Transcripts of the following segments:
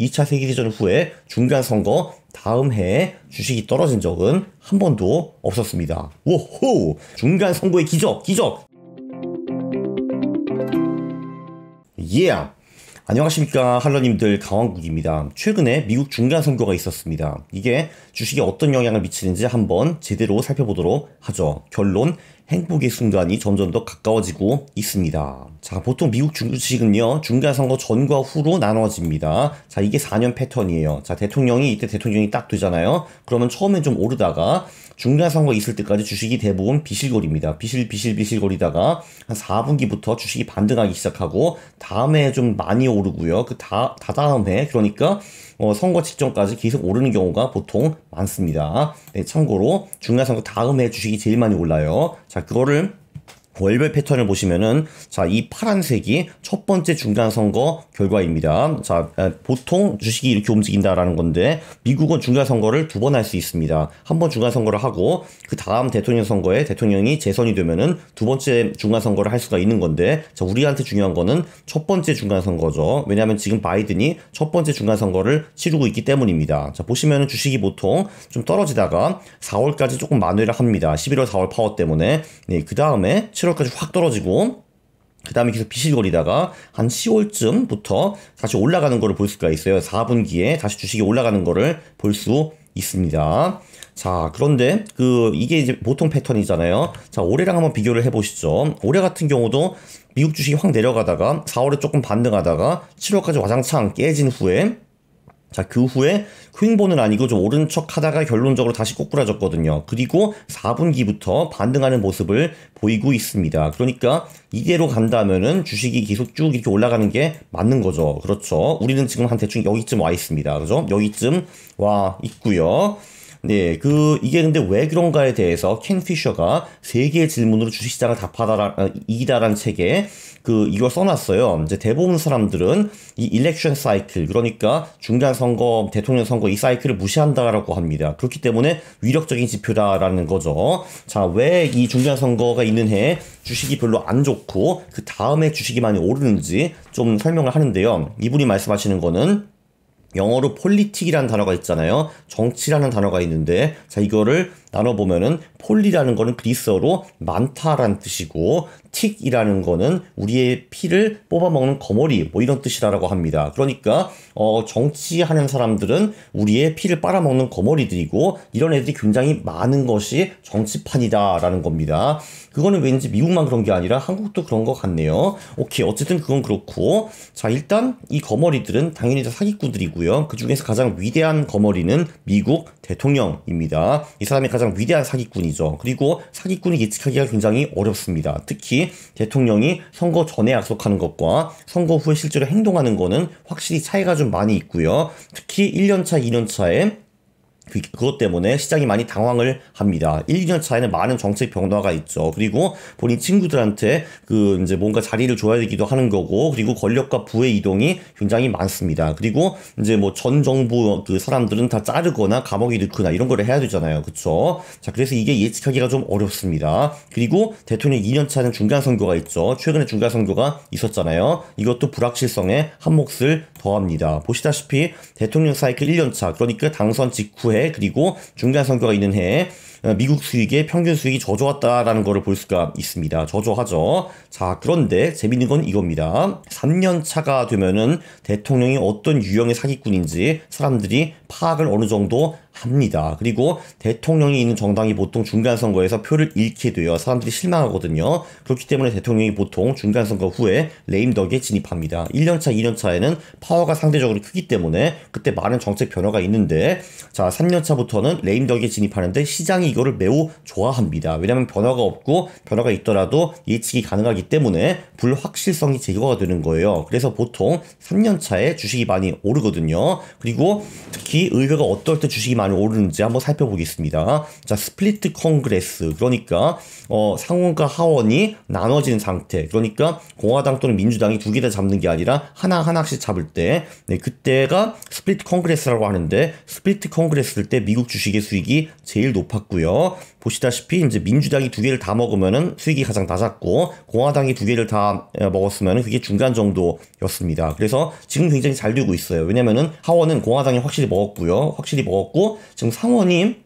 2차 세계대전 후에 중간 선거 다음 해에 주식이 떨어진 적은 한 번도 없었습니다. 오호! 중간 선거의 기적, 기적! 예! Yeah. 안녕하십니까 할러님들 강원국입니다. 최근에 미국 중간 선거가 있었습니다. 이게 주식에 어떤 영향을 미치는지 한번 제대로 살펴보도록 하죠. 결론 행복의 순간이 점점 더 가까워지고 있습니다. 자, 보통 미국 주식은요, 중간선거 전과 후로 나눠집니다. 자, 이게 4년 패턴이에요. 자, 대통령이 이때 대통령이 딱 되잖아요. 그러면 처음엔 좀 오르다가 중간 선거 있을 때까지 주식이 대부분 비실거립니다. 비실 비실 비실거리다가 한 4분기부터 주식이 반등하기 시작하고 다음에 좀 많이 오르고요. 그 다 다다음에 그러니까 어, 선거 직전까지 계속 오르는 경우가 보통 많습니다. 네, 참고로 중간 선거 다음에 주식이 제일 많이 올라요. 자, 그거를 월별 패턴을 보시면은 자 이 파란색이 첫 번째 중간 선거 결과입니다. 자 보통 주식이 이렇게 움직인다라는 건데 미국은 중간 선거를 두 번 할 수 있습니다. 한 번 중간 선거를 하고 그 다음 대통령 선거에 대통령이 재선이 되면은 두 번째 중간 선거를 할 수가 있는 건데 자 우리한테 중요한 거는 첫 번째 중간 선거죠. 왜냐하면 지금 바이든이 첫 번째 중간 선거를 치르고 있기 때문입니다. 자 보시면은 주식이 보통 좀 떨어지다가 4월까지 조금 만회를 합니다. 11월 4월 파워 때문에 네, 그 다음에 7월까지 확 떨어지고 그 다음에 계속 비실거리다가 한 10월쯤부터 다시 올라가는 거를 볼 수가 있어요. 4분기에 다시 주식이 올라가는 거를 볼수 있습니다. 자, 그런데 그 이게 이제 보통 패턴이잖아요. 자, 올해랑 한번 비교를 해보시죠. 올해 같은 경우도 미국 주식이 확 내려가다가 4월에 조금 반등하다가 7월까지 와장창 깨진 후에 자, 그 후에 퀸보는 아니고 좀 오른 척 하다가 결론적으로 다시 꼬꾸라졌거든요. 그리고 4분기부터 반등하는 모습을 보이고 있습니다. 그러니까 이대로 간다면은 주식이 계속 쭉 이렇게 올라가는 게 맞는 거죠. 그렇죠. 우리는 지금 한 대충 여기쯤 와 있습니다. 그죠? 여기쯤 와 있고요. 네, 그 이게 근데 왜 그런가에 대해서 켄 피셔가 세 개의 질문으로 주식시장을 답하다라 아, 이기다라는 책에 그 이걸 써놨어요. 이제 대부분 사람들은 이 일렉션 사이클 그러니까 중간 선거 대통령 선거 이 사이클을 무시한다라고 합니다. 그렇기 때문에 위력적인 지표다라는 거죠. 자, 왜 이 중간 선거가 있는 해 주식이 별로 안 좋고 그 다음에 주식이 많이 오르는지 좀 설명을 하는데요. 이분이 말씀하시는 거는 영어로 폴리틱이라는 단어가 있잖아요. 정치라는 단어가 있는데 자 이거를 나눠보면은 폴리라는 거는 그리스어로 많다라는 뜻이고 틱이라는 거는 우리의 피를 뽑아먹는 거머리 뭐 이런 뜻이라고 합니다. 그러니까 어, 정치하는 사람들은 우리의 피를 빨아먹는 거머리들이고 이런 애들이 굉장히 많은 것이 정치판이다라는 겁니다. 그거는 왠지 미국만 그런 게 아니라 한국도 그런 것 같네요. 오케이 어쨌든 그건 그렇고 자 일단 이 거머리들은 당연히 다 사기꾼들이고요. 그 중에서 가장 위대한 거머리는 미국 대통령입니다. 이 사람이 가장 가장 위대한 사기꾼이죠. 그리고 사기꾼이 예측하기가 굉장히 어렵습니다. 특히 대통령이 선거 전에 약속하는 것과 선거 후에 실제로 행동하는 거는 확실히 차이가 좀 많이 있고요. 특히 1년차, 2년차에 그, 그것 때문에 시장이 많이 당황을 합니다. 1, 2년 차에는 많은 정책 변화가 있죠. 그리고 본인 친구들한테 그 이제 뭔가 자리를 줘야 되기도 하는 거고 그리고 권력과 부의 이동이 굉장히 많습니다. 그리고 이제 뭐 전 정부 그 사람들은 다 자르거나 감옥에 넣거나 이런 거를 해야 되잖아요. 그렇 자, 그래서 이게 예측하기가 좀 어렵습니다. 그리고 대통령 2년 차는 중간 선거가 있죠. 최근에 중간 선거가 있었잖아요. 이것도 불확실성에 한 몫을 더합니다. 보시다시피 대통령 사이클 1년 차 그러니까 당선 직후에 그리고 중간 선거가 있는 해 어, 미국 수익의 평균 수익이 저조했다라는 것을 볼 수가 있습니다. 저조하죠. 자, 그런데 재밌는 건 이겁니다. 3년 차가 되면은 대통령이 어떤 유형의 사기꾼인지 사람들이 파악을 어느 정도 합니다. 그리고 대통령이 있는 정당이 보통 중간 선거에서 표를 잃게 되어 사람들이 실망하거든요. 그렇기 때문에 대통령이 보통 중간 선거 후에 레임덕에 진입합니다. 1년차, 2년차에는 파워가 상대적으로 크기 때문에 그때 많은 정책 변화가 있는데 자, 3년차부터는 레임덕에 진입하는데 시장이 이거를 매우 좋아합니다. 왜냐하면 변화가 없고 변화가 있더라도 예측이 가능하기 때문에 불확실성이 제거가 되는 거예요. 그래서 보통 3년 차에 주식이 많이 오르거든요. 그리고 특히 의회가 어떨 때 주식이 많이 오르는지 한번 살펴보겠습니다. 자, 스플리트 컨그레스. 그러니까 어, 상원과 하원이 나눠지는 상태. 그러니까 공화당 또는 민주당이 두 개 다 잡는 게 아니라 하나 하나씩 잡을 때 네, 그때가 스플리트 컨그레스라고 하는데 스플리트 컨그레스일 때 미국 주식의 수익이 제일 높았고요. 있고요. 보시다시피 이제 민주당이 두 개를 다 먹으면은 수익이 가장 낮았고 공화당이 두 개를 다 어, 먹었으면은 그게 중간 정도였습니다. 그래서 지금 굉장히 잘 되고 있어요. 왜냐면은 하원은 공화당이 확실히 먹었고요. 확실히 먹었고 지금 상원이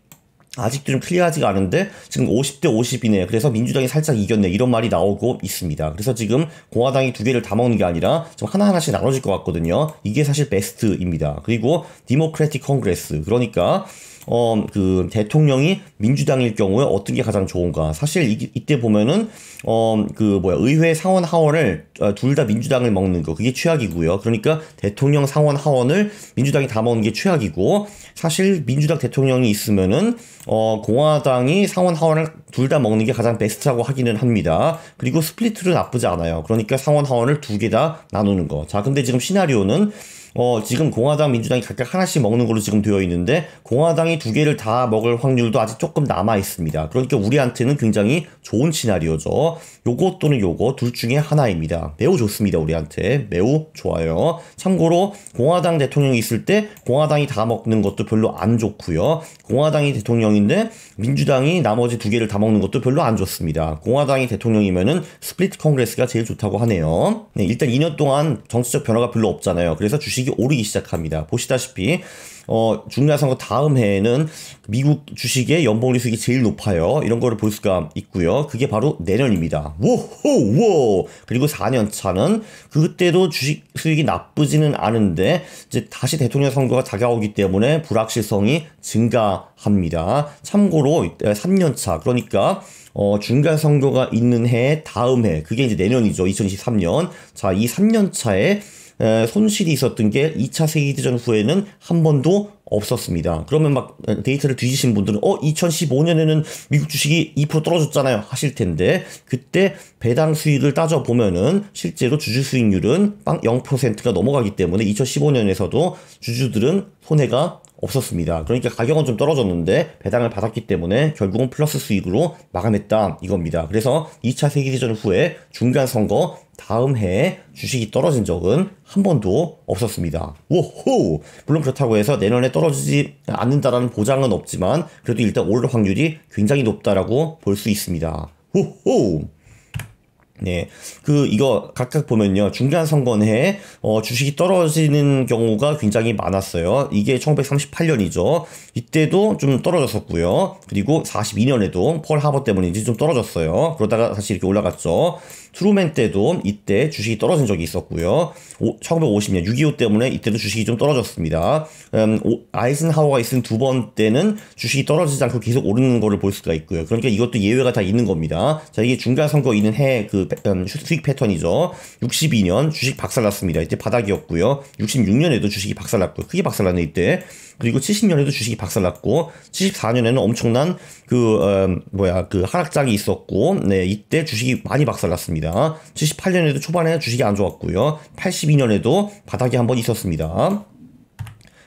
아직도 좀 클리어하지가 않은데 지금 50대 50이네. 요 그래서 민주당이 살짝 이겼네. 이런 말이 나오고 있습니다. 그래서 지금 공화당이 두 개를 다 먹는 게 아니라 좀 하나하나씩 나눠질 것 같거든요. 이게 사실 베스트입니다. 그리고 디모크래틱 컨그레스. 그러니까 어, 그 대통령이 민주당일 경우에 어떤 게 가장 좋은가. 사실 이, 때 보면은 어, 그 뭐야 의회 상원 하원을 어, 둘다 민주당을 먹는 거 그게 최악이고요. 그러니까 대통령 상원 하원을 민주당이 다 먹는 게 최악이고 사실 민주당 대통령이 있으면은 어, 공화당이 상원 하원을 둘 다 먹는 게 가장 베스트라고 하기는 합니다. 그리고 스플리트는 나쁘지 않아요. 그러니까 상원 하원을 두 개 다 나누는 거. 자, 근데 지금 시나리오는 어, 지금 공화당, 민주당이 각각 하나씩 먹는 걸로 지금 되어 있는데 공화당이 두 개를 다 먹을 확률도 아직 조금 남아 있습니다. 그러니까 우리한테는 굉장히 좋은 시나리오죠. 요것 또는 요거 둘 중에 하나입니다. 매우 좋습니다. 우리한테 매우 좋아요. 참고로 공화당 대통령이 있을 때 공화당이 다 먹는 것도 별로 안 좋고요. 공화당이 대통령인데 민주당이 나머지 두 개를 다 먹는 것도 별로 안 좋습니다. 공화당이 대통령이면은 스플릿 컨그레스가 제일 좋다고 하네요. 네, 일단 2년 동안 정치적 변화가 별로 없잖아요. 그래서 주식 주식이 오르기 시작합니다. 보시다시피 어, 중간 선거 다음 해에는 미국 주식의 연봉 리 수익이 제일 높아요. 이런 거를 볼 수가 있고요. 그게 바로 내년입니다. 워호 워. 그리고 4년 차는 그때도 주식 수익이 나쁘지는 않은데 이제 다시 대통령 선거가 다가오기 때문에 불확실성이 증가합니다. 참고로 3년 예, 차 그러니까 어, 중간 선거가 있는 해 다음 해 그게 이제 내년이죠. 2023년. 자, 이 3년 차에 손실이 있었던 게 2차 세계대전 후에는 한 번도 없었습니다. 그러면 막 데이터를 뒤지신 분들은 어 2015년에는 미국 주식이 2% 떨어졌잖아요 하실 텐데 그때 배당 수익을 따져 보면은 실제로 주주 수익률은 빵 0%가 넘어가기 때문에 2015년에서도 주주들은 손해가 없었습니다. 그러니까 가격은 좀 떨어졌는데 배당을 받았기 때문에 결국은 플러스 수익으로 마감했다 이겁니다. 그래서 2차 세계대전 후에 중간 선거 다음 해에 주식이 떨어진 적은 한 번도 없었습니다. 오호! 물론 그렇다고 해서 내년에 떨어지지 않는다라는 보장은 없지만 그래도 일단 오를 확률이 굉장히 높다라고 볼 수 있습니다. 호호! 네. 그, 이거 각각 보면요. 중간선거에, 어, 주식이 떨어지는 경우가 굉장히 많았어요. 이게 1938년이죠. 이때도 좀 떨어졌었고요. 그리고 42년에도 펄 하버 때문인지 좀 떨어졌어요. 그러다가 다시 이렇게 올라갔죠. 트루맨 때도 이때 주식이 떨어진 적이 있었고요. 1950년 6.25 때문에 이때도 주식이 좀 떨어졌습니다. 음, 오, 아이슨하워가 있은 두번째는 주식이 떨어지지 않고 계속 오르는 거를 볼 수가 있고요. 그러니까 이것도 예외가 다 있는 겁니다. 자, 이게 중간 선거 있는 해그 음, 수익 패턴이죠. 62년 주식 박살났습니다. 이때 바닥이었고요. 66년에도 주식이 박살났고 요 크게 박살났네 이때. 그리고 70년에도 주식이 박살났고 74년에는 엄청난 그 어, 뭐야 그 하락장이 있었고 네 이때 주식이 많이 박살났습니다. 78년에도 초반에 주식이 안 좋았고요. 82년에도 바닥이 한번 있었습니다.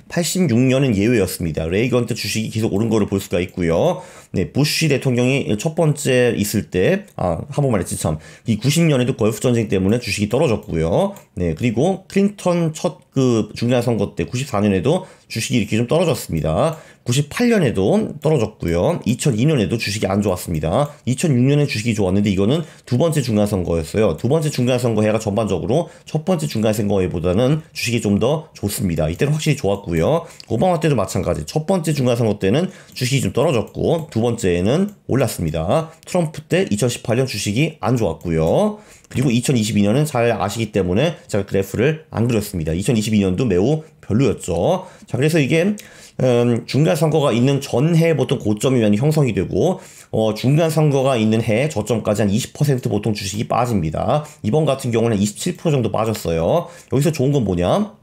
86년은 예외였습니다. 레이건 때 주식이 계속 오른 거를 볼 수가 있고요. 네, 부시 대통령이 첫 번째 있을 때, 아, 한 번만 했지 참. 이 90년에도 걸프 전쟁 때문에 주식이 떨어졌고요. 네, 그리고 클린턴 첫그 중간 선거 때 94년에도 주식이 이렇게 좀 떨어졌습니다. 98년에도 떨어졌고요. 2002년에도 주식이 안 좋았습니다. 2006년에 주식이 좋았는데 이거는 두 번째 중간선거였어요. 두 번째 중간선거해가 전반적으로 첫 번째 중간선거해보다는 주식이 좀 더 좋습니다. 이때는 확실히 좋았고요. 오바마 때도 마찬가지. 첫 번째 중간선거 때는 주식이 좀 떨어졌고 두 번째에는 올랐습니다. 트럼프 때 2018년 주식이 안 좋았고요. 그리고 2022년은 잘 아시기 때문에 제가 그래프를 안 그렸습니다. 2022년도 매우 별로였죠. 자, 그래서 이게 음, 중간 선거가 있는 전해 보통 고점이 많이 형성이 되고 어, 중간 선거가 있는 해 저점까지 한 20% 보통 주식이 빠집니다. 이번 같은 경우는 27% 정도 빠졌어요. 여기서 좋은 건 뭐냐?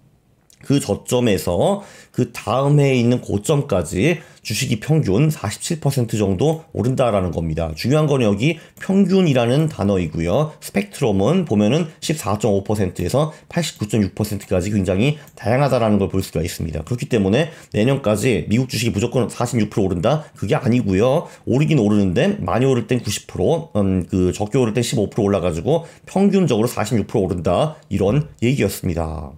그 저점에서 그 다음 에 있는 고점까지 주식이 평균 47% 정도 오른다라는 겁니다. 중요한 건 여기 평균이라는 단어이고요. 스펙트럼은 보면은 14.5%에서 89.6%까지 굉장히 다양하다라는 걸 볼 수가 있습니다. 그렇기 때문에 내년까지 미국 주식이 무조건 46% 오른다? 그게 아니고요. 오르긴 오르는데 많이 오를 땐 90%, 음, 그 적게 오를 땐 15% 올라가지고 평균적으로 46% 오른다. 이런 얘기였습니다.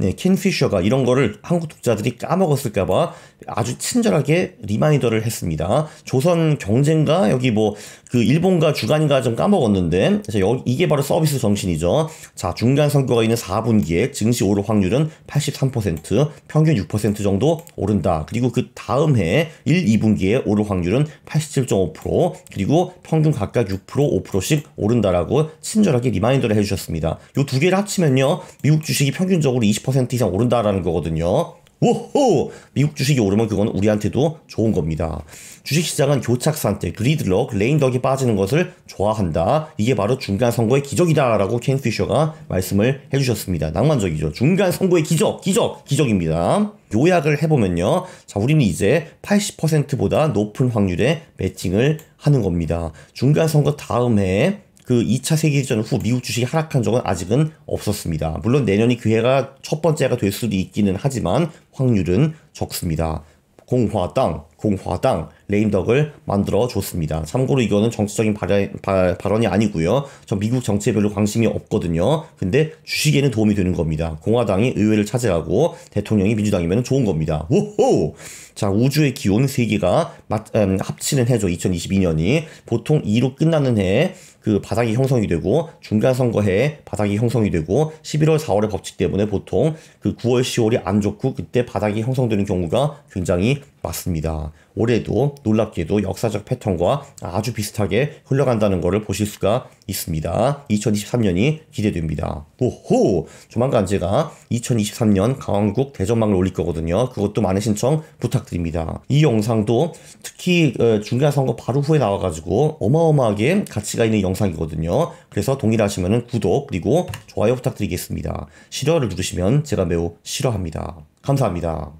네, 킨피셔가 이런 거를 한국 독자들이 까먹었을까봐 아주 친절하게 리마인더를 했습니다. 조선 경쟁가 여기 뭐 그 일본과 주간인가 좀 까먹었는데 그래서 이게 바로 서비스 정신이죠. 자 중간 선거가 있는 4분기에 증시 오를 확률은 83% 평균 6% 정도 오른다. 그리고 그 다음 해 1, 2분기에 오를 확률은 87.5% 그리고 평균 각각 6% 5%씩 오른다라고 친절하게 리마인더를 해주셨습니다. 이 두 개를 합치면요 미국 주식이 평균적으로 20% 10% 이상 오른다라는 거거든요. 오호! 미국 주식이 오르면 그건 우리한테도 좋은 겁니다. 주식시장은 교착상태, 그리드럭 레인덕이 빠지는 것을 좋아한다. 이게 바로 중간선거의 기적이다라고 켄 피셔가 말씀을 해주셨습니다. 낭만적이죠. 중간선거의 기적, 기적, 기적입니다. 요약을 해보면요. 자, 우리는 이제 80%보다 높은 확률에 매칭을 하는 겁니다. 중간선거 다음 해그 2차 세계대전 후 미국 주식이 하락한 적은 아직은 없었습니다. 물론 내년이 그해가첫 번째 가될 수도 있기는 하지만 확률은 적습니다. 공화당, 공화당, 레임덕을 만들어 줬습니다. 참고로 이거는 정치적인 발언, 발, 언이 아니고요. 저 미국 정치에 별로 관심이 없거든요. 근데 주식에는 도움이 되는 겁니다. 공화당이 의회를 차지하고 대통령이 민주당이면 좋은 겁니다. 우호! 자, 우주의 기온 세개가 음, 합치는 해죠. 2022년이. 보통 2로 끝나는 해그 바닥이 형성이 되고 중간 선거해 바닥이 형성이 되고 11월 4월의 법칙 때문에 보통 그 9월 10월이 안 좋고 그때 바닥이 형성되는 경우가 굉장히 많습니다. 올해도 놀랍게도 역사적 패턴과 아주 비슷하게 흘러간다는 것을 보실 수가 있습니다. 2023년이 기대됩니다. 오호! 조만간 제가 2023년 강원국 대전망을 올릴 거거든요. 그것도 많은 신청 부탁드립니다. 이 영상도 특히 어, 중간 선거 바로 후에 나와가지고 어마어마하게 가치가 있는 영상이거든요. 그래서 동일하시면 구독 그리고 좋아요 부탁드리겠습니다. 싫어를 누르시면 제가 매우 싫어합니다. 감사합니다.